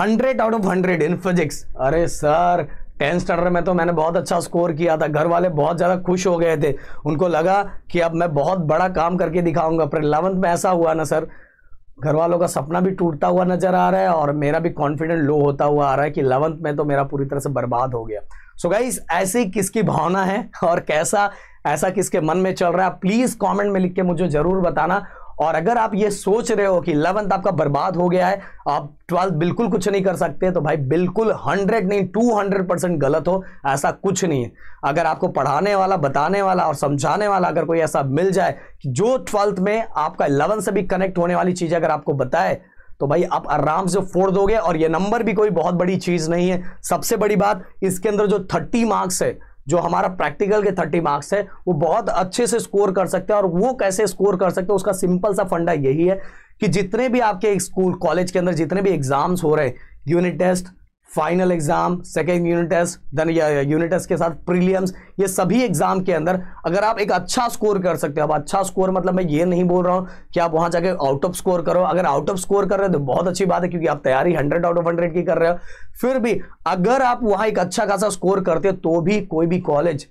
hundred out of hundred in physics अरे sir tenth standard में तो मैंने बहुत अच्छा स्कोर किया था घर वाले बहुत ज़्यादा खुश हो गए थे उनको लगा कि अब मैं बहुत बड़ा काम करके दिखाऊंगा पर इलेवंथ में ऐसा हुआ ना सर घर वालों का सपना भी टूटता हुआ नज़र आ रहा है और मेरा भी कॉन्फिडेंट लो होता हुआ आ रहा है कि इलेवंथ में तो मेरा पूरी तरह से बर्बाद हो गया सो so गाइज ऐसी किसकी भावना है और कैसा ऐसा किसके मन में चल रहा है प्लीज़ कमेंट में लिख के मुझे ज़रूर बताना और अगर आप ये सोच रहे हो कि इलेवंथ आपका बर्बाद हो गया है आप ट्वेल्थ बिल्कुल कुछ नहीं कर सकते तो भाई बिल्कुल हंड्रेड नहीं टू हंड्रेड परसेंट गलत हो ऐसा कुछ नहीं है अगर आपको पढ़ाने वाला बताने वाला और समझाने वाला अगर कोई ऐसा मिल जाए कि जो ट्वेल्थ में आपका इलेवंथ से भी कनेक्ट होने वाली चीज़ अगर आपको बताए तो भाई आप आराम से फोड़ दोगे और ये नंबर भी कोई बहुत बड़ी चीज़ नहीं है सबसे बड़ी बात इसके अंदर जो थर्टी मार्क्स है जो हमारा प्रैक्टिकल के थर्टी मार्क्स है वो बहुत अच्छे से स्कोर कर सकते हैं और वो कैसे स्कोर कर सकते हैं उसका सिंपल सा फंडा यही है कि जितने भी आपके स्कूल कॉलेज के अंदर जितने भी एग्जाम्स हो रहे हैं unit test final exam second unit test then unit test के साथ प्रीलियम्स ये सभी एग्जाम के अंदर अगर आप एक अच्छा स्कोर कर सकते हो अब अच्छा स्कोर मतलब मैं ये नहीं बोल रहा हूँ कि आप वहाँ जाके आउट ऑफ स्कोर करो अगर आउट ऑफ स्कोर कर रहे हो तो बहुत अच्छी बात है क्योंकि आप तैयारी हंड्रेड आउट ऑफ हंड्रेड की कर रहे हो फिर भी अगर आप वहाँ एक अच्छा खासा स्कोर करते हो तो भी कोई भी कॉलेज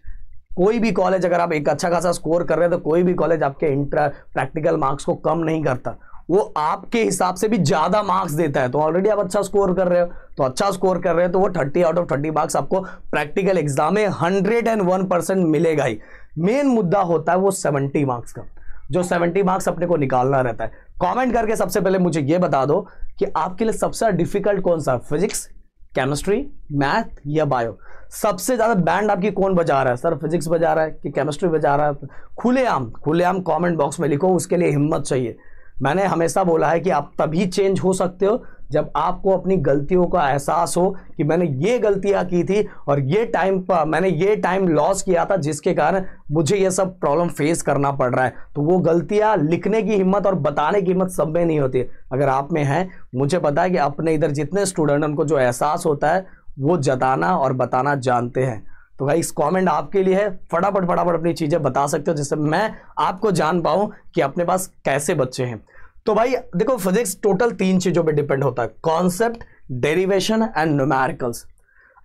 कोई भी कॉलेज अगर आप एक अच्छा खासा स्कोर कर रहे हो तो कोई भी कॉलेज आपके इंटर प्रैक्टिकल मार्क्स को कम नहीं करता वो आपके हिसाब से भी ज्यादा मार्क्स देता है तो ऑलरेडी आप अच्छा स्कोर कर रहे हो तो अच्छा स्कोर कर रहे हो तो वो thirty out of thirty marks आपको प्रैक्टिकल एग्जाम में हंड्रेड एंड वन परसेंट मिलेगा ही मेन मुद्दा होता है वो सेवेंटी मार्क्स का जो सेवेंटी मार्क्स अपने को निकालना रहता है कॉमेंट करके सबसे पहले मुझे ये बता दो कि आपके लिए सबसे डिफिकल्ट कौन सा फिजिक्स केमिस्ट्री मैथ या बायो सबसे ज़्यादा बैंड आपकी कौन बजा रहा है सर फिजिक्स बजा रहा है कि केमिस्ट्री बजा रहा है खुलेआम खुलेआम कमेंट बॉक्स में लिखो उसके लिए हिम्मत चाहिए मैंने हमेशा बोला है कि आप तभी चेंज हो सकते हो जब आपको अपनी गलतियों का एहसास हो कि मैंने ये गलतियाँ की थी और ये टाइम मैंने ये टाइम लॉस किया था जिसके कारण मुझे ये सब प्रॉब्लम फेस करना पड़ रहा है तो वो गलतियाँ लिखने की हिम्मत और बताने की हिम्मत सब में नहीं होती अगर आप में हैं मुझे पता है कि अपने इधर जितने स्टूडेंट उनको जो एहसास होता है वो जताना और बताना जानते हैं तो भाई इस कमेंट आपके लिए है फटाफट फटाफट अपनी चीज़ें बता सकते हो जिससे मैं आपको जान पाऊँ कि अपने पास कैसे बच्चे हैं तो भाई देखो फिजिक्स टोटल तीन चीज़ों पर डिपेंड होता है कॉन्सेप्ट डेरिवेशन एंड न्यूमेरिकल्स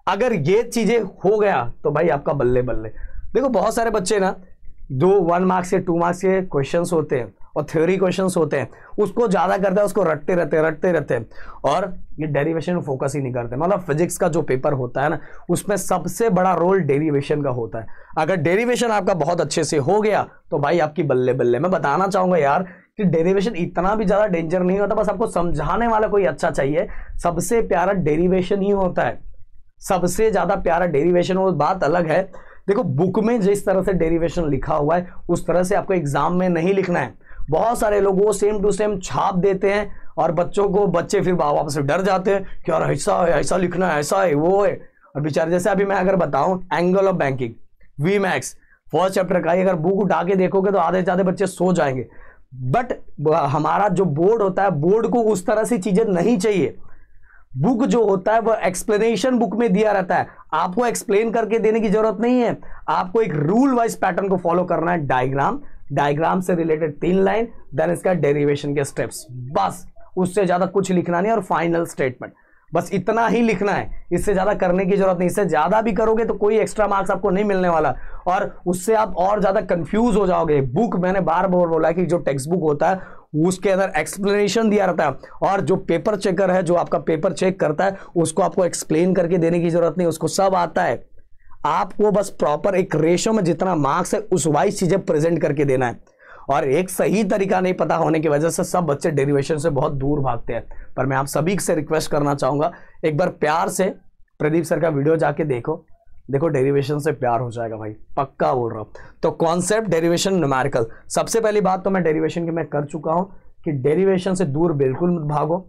अगर ये चीज़ें हो गया तो भाई आपका बल्ले बल्ले देखो बहुत सारे बच्चे ना दो वन मार्क्स के टू मार्क्स के क्वेश्चंस होते हैं और थ्योरी क्वेश्चन होते हैं उसको ज़्यादा करते हैं उसको रटते रहते रटते रहते हैं और ये डेरिवेशन फोकस ही नहीं करते मतलब फिजिक्स का जो पेपर होता है ना उसमें सबसे बड़ा रोल डेरिवेशन का होता है अगर डेरिवेशन आपका बहुत अच्छे से हो गया तो भाई आपकी बल्ले बल्ले मैं बताना चाहूँगा यार कि डेरिवेशन इतना भी ज़्यादा डेंजर नहीं होता बस आपको समझाने वाला कोई अच्छा चाहिए सबसे प्यारा डेरिवेशन ही होता है सबसे ज़्यादा प्यारा डेरिवेशन वो बात अलग है देखो बुक में जिस तरह से डेरिवेशन लिखा हुआ है उस तरह से आपको एग्जाम में नहीं लिखना है बहुत सारे लोग वो सेम टू सेम छाप देते हैं और बच्चों को बच्चे फिर माँ बाप से डर जाते हैं कि यार ऐसा है ऐसा लिखना है ऐसा है वो है और बेचारे जैसे अभी मैं अगर बताऊं angle of banking v max first chapter का अगर बुक उठा के देखोगे तो आधे से आधे बच्चे सो जाएंगे बट हमारा जो बोर्ड होता है बोर्ड को उस तरह से चीज़ें नहीं चाहिए बुक जो होता है वह एक्सप्लेनेशन बुक में दिया रहता है आपको एक्सप्लेन करके देने की जरूरत नहीं है आपको एक रूल वाइज पैटर्न को फॉलो करना है डायग्राम डायग्राम से रिलेटेड तीन लाइन देन इसका डेरिवेशन के स्टेप्स बस उससे ज़्यादा कुछ लिखना नहीं और फाइनल स्टेटमेंट बस इतना ही लिखना है इससे ज़्यादा करने की जरूरत नहीं इससे ज़्यादा भी करोगे तो कोई एक्स्ट्रा मार्क्स आपको नहीं मिलने वाला और उससे आप और ज़्यादा कंफ्यूज हो जाओगे बुक मैंने बार बार बोला कि जो टेक्स्ट बुक होता है उसके अंदर एक्सप्लेनेशन दिया रहता है और जो पेपर चेकर है जो आपका पेपर चेक करता है उसको आपको एक्सप्लेन करके देने की जरूरत नहीं उसको सब आता है आपको बस प्रॉपर एक रेशो में जितना मार्क्स है उस वाइज चीज़ें प्रेजेंट करके देना है और एक सही तरीका नहीं पता होने की वजह से सब बच्चे डेरिवेशन से बहुत दूर भागते हैं पर मैं आप सभी से रिक्वेस्ट करना चाहूंगा एक बार प्यार से प्रदीप सर का वीडियो जाके देखो देखो डेरिवेशन से प्यार हो जाएगा भाई पक्का बोल रहा हूँ तो कॉन्सेप्ट डेरिवेशन न्यूमेरिकल सबसे पहली बात तो मैं डेरिवेशन की मैं कर चुका हूँ कि डेरिवेशन से दूर बिल्कुल भागो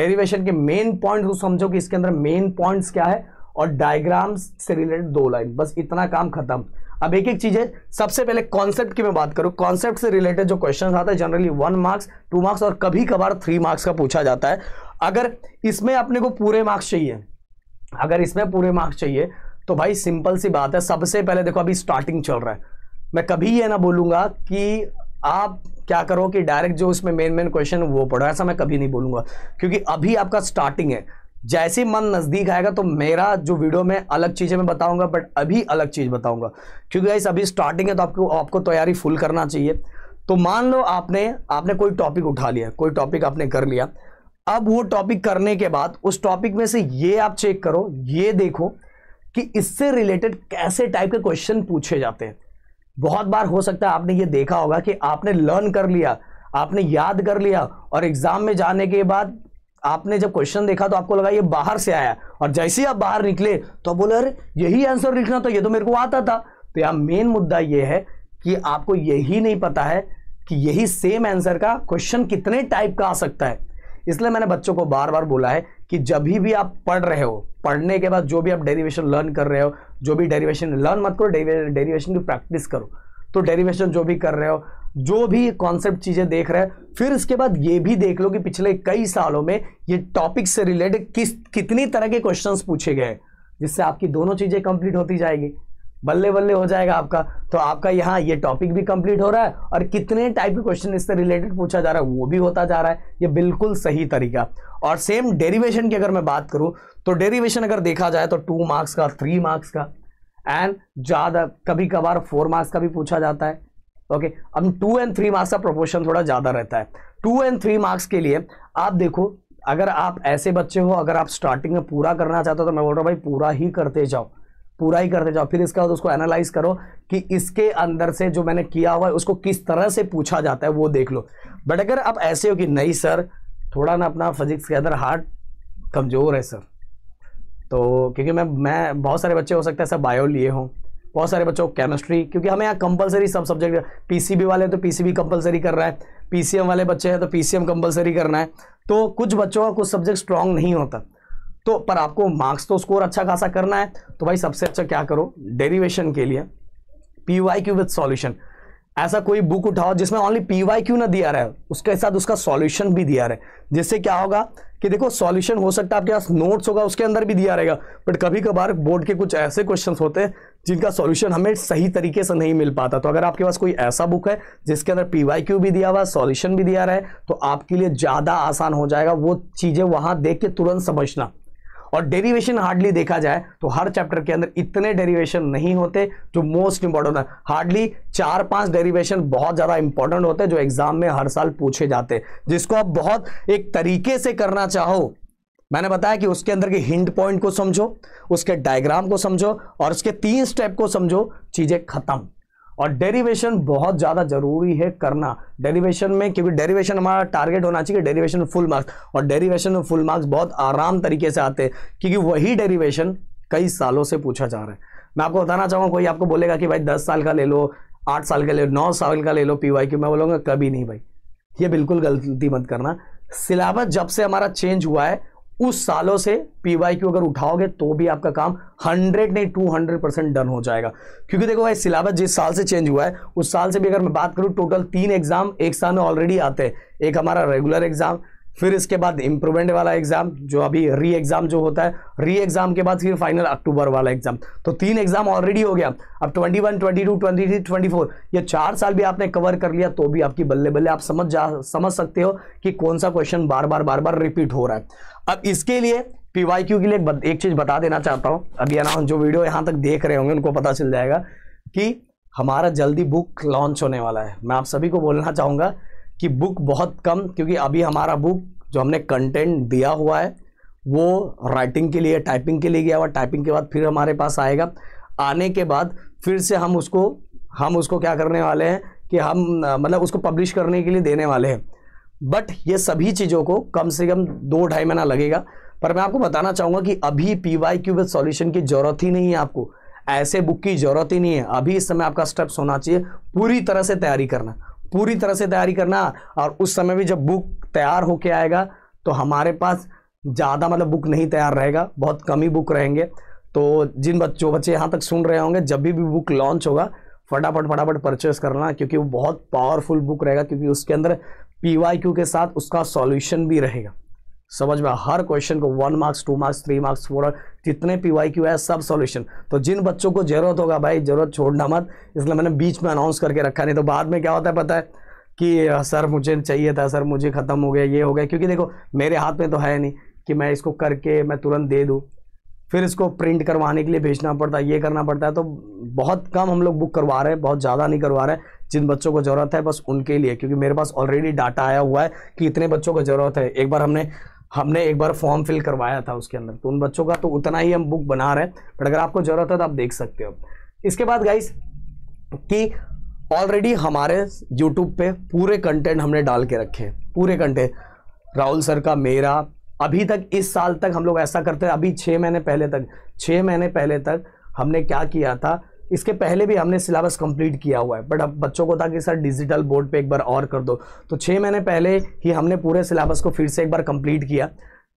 डेरिवेशन के मेन पॉइंट को समझो कि इसके अंदर मेन पॉइंट्स क्या है और डायग्राम्स से रिलेटेड दो लाइन बस इतना काम खत्म अब एक एक चीज है सबसे पहले कॉन्सेप्ट की मैं बात करूं कॉन्सेप्ट से रिलेटेड जो क्वेश्चन आता है generally one marks two marks और कभी कभार थ्री मार्क्स का पूछा जाता है अगर इसमें अपने को पूरे मार्क्स चाहिए अगर इसमें पूरे मार्क्स चाहिए तो भाई सिंपल सी बात है सबसे पहले देखो अभी स्टार्टिंग चल रहा है मैं कभी यह ना बोलूंगा कि आप क्या करो कि डायरेक्ट जो उसमें मेन मेन क्वेश्चन वो पढ़ो ऐसा मैं कभी नहीं बोलूंगा क्योंकि अभी आपका स्टार्टिंग है जैसे मन नज़दीक आएगा तो मेरा जो वीडियो में अलग चीज़ें मैं बताऊंगा बट अभी अलग चीज़ बताऊंगा क्योंकि गाइस अभी स्टार्टिंग है तो आपको आपको तैयारी फुल करना चाहिए तो मान लो आपने आपने कोई टॉपिक उठा लिया कोई टॉपिक आपने कर लिया अब वो टॉपिक करने के बाद उस टॉपिक में से ये आप चेक करो ये देखो कि इससे रिलेटेड कैसे टाइप के क्वेश्चन पूछे जाते हैं बहुत बार हो सकता है आपने ये देखा होगा कि आपने लर्न कर लिया आपने याद कर लिया और एग्ज़ाम में जाने के बाद आपने जब क्वेश्चन देखा तो आपको लगा ये बाहर से आया और जैसे ही आप बाहर निकले तो बोले अरे यही आंसर लिखना था ये तो मेरे को आता था तो यहाँ मेन मुद्दा ये है कि आपको यही नहीं पता है कि यही सेम आंसर का क्वेश्चन कितने टाइप का आ सकता है इसलिए मैंने बच्चों को बार बार बोला है कि जब भी आप पढ़ रहे हो पढ़ने के बाद जो भी आप डेरिवेशन लर्न कर रहे हो जो भी डेरिवेशन लर्न मत करो डेरिवेशन की प्रैक्टिस करो तो डेरिवेशन जो भी कर रहे हो जो भी कॉन्सेप्ट चीज़ें देख रहे हैं फिर उसके बाद ये भी देख लो कि पिछले कई सालों में ये टॉपिक से रिलेटेड किस कितनी तरह के क्वेश्चन पूछे गए जिससे आपकी दोनों चीज़ें कंप्लीट होती जाएगी बल्ले बल्ले हो जाएगा आपका तो आपका यहाँ ये टॉपिक भी कंप्लीट हो रहा है और कितने टाइप के क्वेश्चन इससे रिलेटेड पूछा जा रहा है वो भी होता जा रहा है ये बिल्कुल सही तरीका और सेम डेरिवेशन की अगर मैं बात करूँ तो डेरिवेशन अगर देखा जाए तो टू मार्क्स का थ्री मार्क्स का एंड ज़्यादा कभी कभार फोर मार्क्स का भी पूछा जाता है ओके अब टू एंड थ्री मार्क्स का प्रोपोर्शन थोड़ा ज़्यादा रहता है टू एंड थ्री मार्क्स के लिए आप देखो अगर आप ऐसे बच्चे हो अगर आप स्टार्टिंग में पूरा करना चाहते हो तो मैं बोल रहा हूँ भाई पूरा ही करते जाओ पूरा ही करते जाओ फिर इसका बाद उसको एनालाइज करो कि इसके अंदर से जो मैंने किया हुआ है उसको किस तरह से पूछा जाता है वो देख लो बट अगर आप ऐसे हो कि नहीं सर थोड़ा ना अपना फिजिक्स के अंदर हार्ट कमज़ोर है सर तो क्योंकि मैं मैं बहुत सारे बच्चे हो सकते हैं सर बायो लिए हों बहुत सारे बच्चों केमिस्ट्री क्योंकि हमें यहाँ कंपलसरी सब सब्जेक्ट पीसीबी वाले हैं तो पीसीबी कंपलसरी कर रहा है पीसीएम वाले बच्चे हैं तो पीसीएम कंपलसरी करना है तो कुछ बच्चों का कुछ सब्जेक्ट स्ट्रांग नहीं होता तो पर आपको मार्क्स तो स्कोर अच्छा खासा करना है तो भाई सबसे अच्छा क्या करो डेरिवेशन के लिए P Y Q with solution ऐसा कोई बुक उठाओ जिसमें ओनली पी वाई क्यू ना दिया रहा है उसके साथ उसका सॉल्यूशन भी दिया रहा है जिससे क्या होगा कि देखो सॉल्यूशन हो सकता है आपके पास नोट्स होगा उसके अंदर भी दिया रहेगा बट कभी कभार बोर्ड के कुछ ऐसे क्वेश्चन होते हैं जिनका सॉल्यूशन हमें सही तरीके से नहीं मिल पाता तो अगर आपके पास कोई ऐसा बुक है जिसके अंदर पीवाईक्यू भी दिया हुआ है सॉल्यूशन भी दिया रहा है तो आपके लिए ज़्यादा आसान हो जाएगा वो चीज़ें वहाँ देख के तुरंत समझना और डेरिवेशन हार्डली देखा जाए तो हर चैप्टर के अंदर इतने डेरिवेशन नहीं होते जो मोस्ट इंपॉर्टेंट है हार्डली चार पांच डेरिवेशन बहुत ज़्यादा इंपॉर्टेंट होते हैं जो एग्जाम में हर साल पूछे जाते हैं जिसको आप बहुत एक तरीके से करना चाहो मैंने बताया कि उसके अंदर के हिंट पॉइंट को समझो उसके डायग्राम को समझो और उसके तीन स्टेप को समझो चीजें खत्म और डेरिवेशन बहुत ज़्यादा जरूरी है करना डेरिवेशन में क्योंकि डेरिवेशन हमारा टारगेट होना चाहिए डेरिवेशन फुल मार्क्स और डेरिवेशन में फुल मार्क्स बहुत आराम तरीके से आते हैं क्योंकि वही डेरिवेशन कई सालों से पूछा जा रहा है मैं आपको बताना चाहूंगा कोई आपको बोलेगा कि भाई दस साल का ले लो आठ साल का ले लो नौ साल का ले लो पी वाई क्यू मैं बोलूंगा कभी नहीं भाई ये बिल्कुल गलती मत करना सिलेबस जब से हमारा चेंज हुआ है उस सालों से पीवाई क्यू अगर उठाओगे तो भी आपका काम 100 नहीं 200 परसेंट डन हो जाएगा क्योंकि देखो भाई सिलेबस जिस साल से चेंज हुआ है उस साल से भी अगर मैं बात करूँ टोटल तीन एग्जाम एक साल में ऑलरेडी आते हैं एक हमारा रेगुलर एग्जाम फिर इसके बाद इम्प्रूवमेंट वाला एग्जाम जो अभी री एग्जाम जो होता है री एग्जाम के बाद फिर फाइनल अक्टूबर वाला एग्जाम तो तीन एग्जाम ऑलरेडी हो गया अब 21, 22, 23, 24 ये चार साल भी आपने कवर कर लिया तो भी आपकी बल्ले बल्ले आप समझ जा समझ सकते हो कि कौन सा क्वेश्चन बार बार बार बार रिपीट हो रहा है अब इसके लिए पीवाईक्यू के लिए एक, चीज बता देना चाहता हूँ अभी अनाउंस जो वीडियो यहाँ तक देख रहे होंगे उनको पता चल जाएगा कि हमारा जल्दी बुक लॉन्च होने वाला है मैं आप सभी को बोलना चाहूंगा कि बुक बहुत कम क्योंकि अभी हमारा बुक जो हमने कंटेंट दिया हुआ है वो राइटिंग के लिए टाइपिंग के लिए गया हुआ टाइपिंग के बाद फिर हमारे पास आएगा आने के बाद फिर से हम उसको हम उसको क्या करने वाले हैं कि हम मतलब उसको पब्लिश करने के लिए देने वाले हैं बट ये सभी चीज़ों को कम से कम दो ढाई महीना लगेगा पर मैं आपको बताना चाहूँगा कि अभी पी वाई क्यू सॉल्यूशन की ज़रूरत ही नहीं है आपको ऐसे बुक की ज़रूरत ही नहीं है अभी इस समय आपका स्टेप्स होना चाहिए पूरी तरह से तैयारी करना पूरी तरह से तैयारी करना और उस समय भी जब बुक तैयार होके आएगा तो हमारे पास ज़्यादा मतलब बुक नहीं तैयार रहेगा बहुत कम ही बुक रहेंगे तो जिन बच्चों बच्चे यहाँ तक सुन रहे होंगे जब भी भी बुक लॉन्च होगा फटाफट फटाफट परचेस करना क्योंकि वो बहुत पावरफुल बुक रहेगा क्योंकि उसके अंदर पी के साथ उसका सॉल्यूशन भी रहेगा समझ में हर क्वेश्चन को one marks two marks three marks four जितने पी वाई क्यू है सब सॉल्यूशन तो जिन बच्चों को जरूरत होगा भाई जरूरत छोड़ना मत इसलिए मैंने बीच में अनाउंस करके रखा नहीं तो बाद में क्या होता है पता है कि सर मुझे चाहिए था सर मुझे ख़त्म हो गया ये हो गया क्योंकि देखो मेरे हाथ में तो है नहीं कि मैं इसको करके मैं तुरंत दे दूँ फिर इसको प्रिंट करवाने के लिए भेजना पड़ता है ये करना पड़ता है तो बहुत कम हम लोग बुक करवा रहे हैं बहुत ज़्यादा नहीं करवा रहे हैं जिन बच्चों को ज़रूरत है बस उनके लिए क्योंकि मेरे पास ऑलरेडी डाटा आया हुआ है कि इतने बच्चों को ज़रूरत है एक बार हमने हमने एक बार फॉर्म फिल करवाया था उसके अंदर तो उन बच्चों का तो उतना ही हम बुक बना रहे हैं बट अगर आपको ज़रूरत है तो आप देख सकते हो इसके बाद गाइस कि ऑलरेडी हमारे यूट्यूब पे पूरे कंटेंट हमने डाल के रखे हैं पूरे कंटेंट राहुल सर का मेरा अभी तक इस साल तक हम लोग ऐसा करते हैं अभी छः महीने पहले तक छः महीने पहले तक हमने क्या किया था इसके पहले भी हमने सिलेबस कंप्लीट किया हुआ है बट अब बच्चों को था कि सर डिजिटल बोर्ड पे एक बार और कर दो तो छः महीने पहले ही हमने पूरे सिलेबस को फिर से एक बार कंप्लीट किया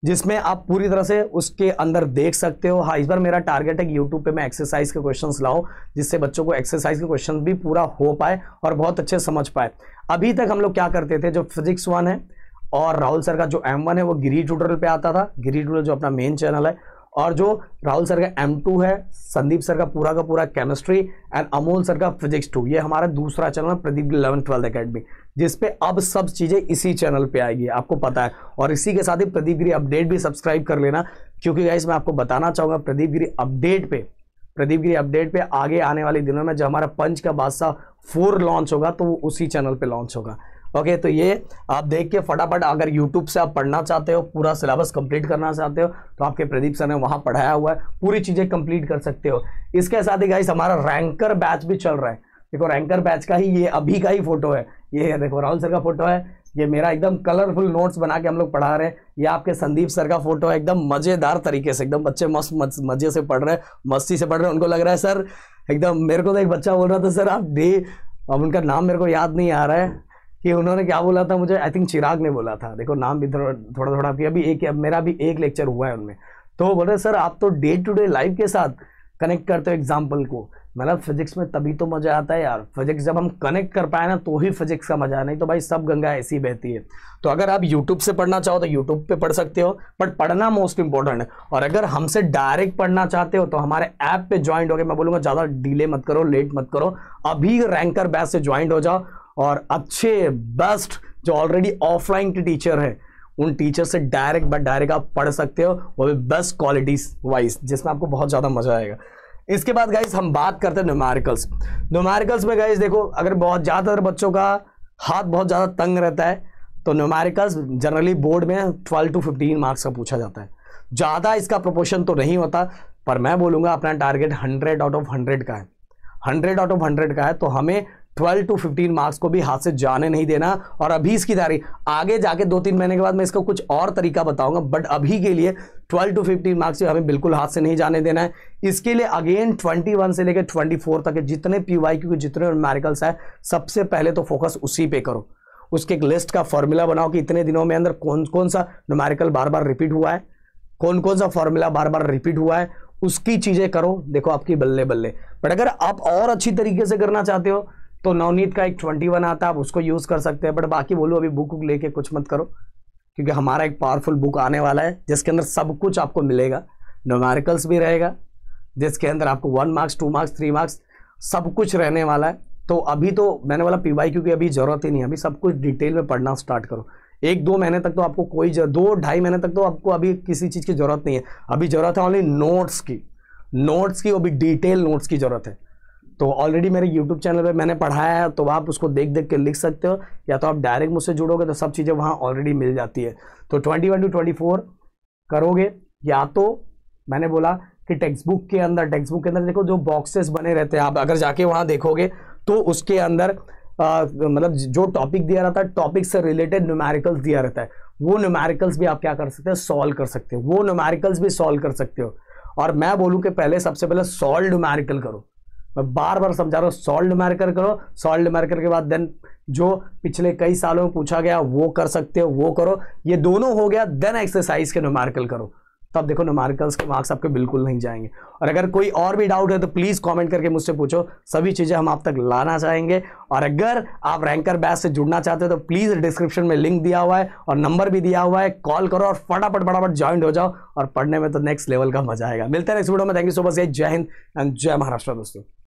जिसमें आप पूरी तरह से उसके अंदर देख सकते हो हाँ इस बार मेरा टारगेट है कि यूट्यूब पे मैं एक्सरसाइज के क्वेश्चंस लाऊं जिससे बच्चों को एक्सरसाइज के क्वेश्चन भी पूरा हो पाए और बहुत अच्छे समझ पाए अभी तक हम लोग क्या करते थे जो फिजिक्स वन है और राहुल सर का जो एम वन है वो गिरी ट्यूटोरियल पे आता था गिरी ट्यूटोरियल जो अपना मेन चैनल है और जो राहुल सर का एम टू है संदीप सर का पूरा का पूरा केमिस्ट्री एंड अमोल सर का फिजिक्स टू ये हमारा दूसरा चैनल है प्रदीप इलेवन ट्वेल्थ अकेडमी जिसपे अब सब चीज़ें इसी चैनल पे आएगी आपको पता है और इसी के साथ ही प्रदीप गिरी अपडेट भी सब्सक्राइब कर लेना क्योंकि गाइस मैं आपको बताना चाहूँगा प्रदीप गिरी अपडेट पे प्रदीप गिरी अपडेट पे आगे आने वाले दिनों में जब हमारा पंच का बादशाह फोर लॉन्च होगा तो वो उसी चैनल पे लॉन्च होगा ओके तो ये आप देख के फटाफट अगर यूट्यूब से आप पढ़ना चाहते हो पूरा सिलेबस कंप्लीट करना चाहते हो तो आपके प्रदीप सर ने वहाँ पढ़ाया हुआ है पूरी चीज़ें कंप्लीट कर सकते हो इसके साथ ही गाइस हमारा रैंकर बैच भी चल रहा है देखो रैंकर बैच का ही ये अभी का ही फोटो है ये देखो राहुल सर का फोटो है ये मेरा एकदम कलरफुल नोट्स बना के हम लोग पढ़ा रहे हैं ये आपके संदीप सर का फोटो है एकदम मज़ेदार तरीके से एकदम बच्चे मस्त मज़े से पढ़ रहे हैं मस्ती से पढ़ रहे हैं उनको लग रहा है सर एकदम मेरे को तो एक बच्चा बोल रहा था सर आप दे अब उनका नाम मेरे को याद नहीं आ रहा है कि उन्होंने क्या बोला था मुझे आई थिंक चिराग ने बोला था देखो नाम भी थोड़ा थोड़ा थोड़ा अभी अभी एक मेरा भी एक लेक्चर हुआ है उनमें तो वो बोल रहे सर आप तो डे टू डे लाइफ के साथ कनेक्ट करते हो एग्जाम्पल को मतलब फिजिक्स में तभी तो मज़ा आता है यार फिजिक्स जब हम कनेक्ट कर पाए ना तो ही फिजिक्स का मज़ा नहीं तो भाई सब गंगा ऐसी बहती है तो अगर आप यूट्यूब से पढ़ना चाहो तो यूट्यूब पे पढ़ सकते हो बट पढ़ना मोस्ट इंपॉर्टेंट है और अगर हमसे डायरेक्ट पढ़ना चाहते हो तो हमारे ऐप पे ज्वाइंट हो गए मैं बोलूँगा ज़्यादा डिले मत करो लेट मत करो अभी रैंकर बैच से ज्वाइंट हो जाओ और अच्छे बेस्ट जो ऑलरेडी ऑफलाइन के टीचर हैं उन टीचर से डायरेक्ट बट डायरेक्ट आप पढ़ सकते हो वो भी बेस्ट क्वालिटीज वाइज जिसमें आपको बहुत ज़्यादा मजा आएगा इसके बाद गाइज हम बात करते हैं न्यूमेरिकल्स न्यूमेरिकल्स में गाइज देखो अगर बहुत ज़्यादातर बच्चों का हाथ बहुत ज़्यादा तंग रहता है तो न्यूमेरिकल्स जनरली बोर्ड में ट्वेल्व टू फिफ्टीन मार्क्स का पूछा जाता है ज़्यादा इसका प्रोपोर्शन तो नहीं होता पर मैं बोलूँगा अपना target hundred out of hundred का है हंड्रेड आउट ऑफ हंड्रेड का है तो हमें ट्वेल्व टू फिफ्टीन मार्क्स को भी हाथ से जाने नहीं देना और अभी इसकी तारीख आगे जाके दो तीन महीने के बाद मैं इसको कुछ और तरीका बताऊंगा बट अभी के लिए ट्वेल्व टू फिफ्टीन मार्क्स हमें बिल्कुल हाथ से नहीं जाने देना है इसके लिए अगेन ट्वेंटी वन से लेकर ट्वेंटी फोर तक जितने पी वाई क्यू जितने मेरिकल्स है सबसे पहले तो फोकस उसी पे करो उसके एक लिस्ट का फॉर्मूला बनाओ कि इतने दिनों में अंदर कौन कौन सा न्यूमेरिकल बार बार रिपीट हुआ है कौन कौन सा फॉर्मूला बार बार रिपीट हुआ है उसकी चीज़ें करो देखो आपकी बल्ले बल्ले बट अगर आप और अच्छी तरीके से करना चाहते हो तो नवनीत का एक ट्वेंटी वन आता आप उसको यूज़ कर सकते हैं बट बाकी बोलूँ अभी बुक वुक लेके कुछ मत करो क्योंकि हमारा एक पावरफुल बुक आने वाला है जिसके अंदर सब कुछ आपको मिलेगा नोमारिकल्स भी रहेगा जिसके अंदर आपको one marks two marks three marks सब कुछ रहने वाला है तो अभी तो मैंने वाला पी वाई क्योंकि अभी ज़रूरत ही नहीं अभी सब कुछ डिटेल में पढ़ना स्टार्ट करो एक दो महीने तक तो आपको कोई दो ढाई महीने तक तो आपको अभी किसी चीज़ की ज़रूरत नहीं है अभी ज़रूरत है ओनली नोट्स की नोट्स की वो भी डिटेल नोट्स की ज़रूरत है तो ऑलरेडी मेरे यूट्यूब चैनल पे मैंने पढ़ाया है तो आप उसको देख देख के लिख सकते हो या तो आप डायरेक्ट मुझसे जुड़ोगे तो सब चीज़ें वहाँ ऑलरेडी मिल जाती है तो twenty one to twenty four करोगे या तो मैंने बोला कि टेक्स्ट बुक के अंदर टेक्स्ट बुक के अंदर देखो जो बॉक्सेस बने रहते हैं आप अगर जाके वहाँ देखोगे तो उसके अंदर मतलब जो टॉपिक दिया रहता है टॉपिक से रिलेटेड न्यूमेरिकल्स दिया रहता है वो न्यूमेरिकल्स भी आप क्या कर सकते हो सॉल्व कर सकते हो वो न्यूमेरिकल्स भी सॉल्व कर सकते हो और मैं बोलूँ कि पहले सबसे पहले सॉल्व न्यूमेरिकल करो मैं बार बार समझा रहा हूँ सॉल्ड मार्कर करो सॉल्ड मार्कर के बाद देन जो पिछले कई सालों में पूछा गया वो कर सकते हो वो करो ये दोनों हो गया देन एक्सरसाइज के नोमार्कल करो तब देखो नोमार्कल्स के मार्क्स आपके बिल्कुल नहीं जाएंगे और अगर कोई और भी डाउट है तो प्लीज़ कमेंट करके मुझसे पूछो सभी चीज़ें हम आप तक लाना चाहेंगे और अगर आप रैंकर बैच से जुड़ना चाहते हो तो प्लीज़ डिस्क्रिप्शन में लिंक दिया हुआ है और नंबर भी दिया हुआ है कॉल करो और फटाफट फटाफट ज्वाइन हो जाओ और पढ़ने में तो नेक्स्ट लेवल का मजा आएगा मिलते हैं नेक्स्ट वीडियो में thank you so much Jai Hind and जय महाराष्ट्र दोस्तों